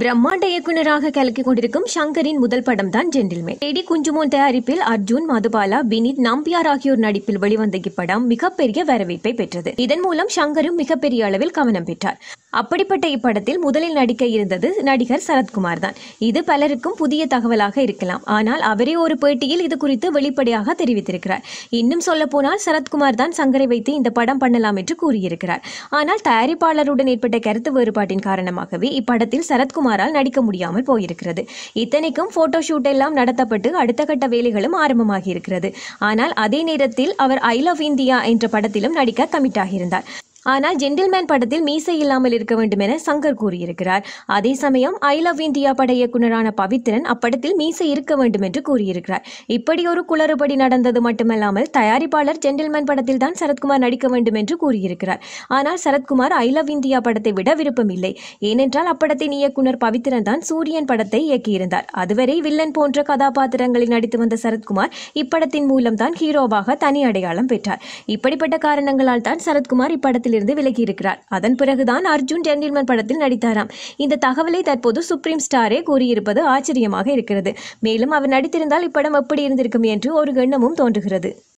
பிரம்மாண்ட இயக்குநராக கலக்கிக் கொண்டிருக்கும் ஷங்கரின் முதல் படம் தான் ஜென்டில்மேன் டெடி குஞ்சுமோன் தயாரிப்பில் அர்ஜுன் மதுபாலா வினித் நம்பியார் ஆகியோர் நடிப்பில் வெளிவந்த இப்படம் மிகப்பெரிய வரவேற்பை பெற்றது இதன் மூலம் ஷங்கரும் மிகப்பெரிய அளவில் கவனம் பெற்றார் அப்படிப்பட்ட இப்படத்தில் முதலில் நடிக்க இருந்தது நடிகர் சரத்குமார் தான் இது பலருக்கும் புதிய தகவலாக இருக்கலாம் ஆனால் அவரே ஒரு பேட்டியில் இது குறித்து வெளிப்படையாக தெரிவித்திருக்கிறார் இன்னும் சொல்ல போனால் சரத்குமார் தான் சங்கரை வைத்து இந்த படம் பண்ணலாம் என்று கூறியிருக்கிறார் ஆனால் தயாரிப்பாளருடன் ஏற்பட்ட கருத்து வேறுபாட்டின் காரணமாகவே இப்படத்தில் சரத்குமாரால் நடிக்க முடியாமல் போயிருக்கிறது இத்தனைக்கும் போட்டோ ஷூட் எல்லாம் நடத்தப்பட்டு அடுத்த கட்ட வேலைகளும் ஆரம்பமாகி இருக்கிறது ஆனால் அதே நேரத்தில் அவர் ஐ லவ் இந்தியா என்ற படத்திலும் நடிக்க கமிட் ஆகியிருந்தார் ஆனால் ஜென்டில்மேன் படத்தில் மீசை இல்லாமல் இருக்க வேண்டும் என சங்கர் கூறியிருக்கிறார் அதே சமயம் ஐ லவ் இந்தியா பட இயக்குநரான பவித்ரன் அப்படத்தில் மீசை இருக்க வேண்டும் என்று கூறியிருக்கிறார் இப்படி ஒரு குளறுபடி நடந்தது மட்டுமல்லாமல் தயாரிப்பாளர் ஜென்டில்மேன் படத்தில் தான் சரத்குமார் நடிக்க வேண்டும் என்று கூறியிருக்கிறார் ஆனால் சரத்குமார் ஐ லவ் இந்தியா படத்தை விட விருப்பம் இல்லை ஏனென்றால் அப்படத்தின் இயக்குனர் பவித்ரன் தான் சூரியன் படத்தை இயக்கியிருந்தார் அதுவரை வில்லன் போன்ற கதாபாத்திரங்களில் நடித்து வந்த சரத்குமார் இப்படத்தின் மூலம் தான் ஹீரோவாக தனி அடையாளம் பெற்றார் இப்படிப்பட்ட காரணங்களால் தான் சரத்குமார் இப்படத்தில் படத்திலிருந்து விலகியிருக்கிறார் அதன் பிறகுதான் அர்ஜுன் ஜென்டில்மன் படத்தில் நடித்தாராம் இந்த தகவலை தற்போது சுப்ரீம் ஸ்டாரே கூறியிருப்பது ஆச்சரியமாக இருக்கிறது மேலும் அவர் நடித்திருந்தால் இப்படம் எப்படி இருந்திருக்கும் என்று ஒரு எண்ணமும் தோன்றுகிறது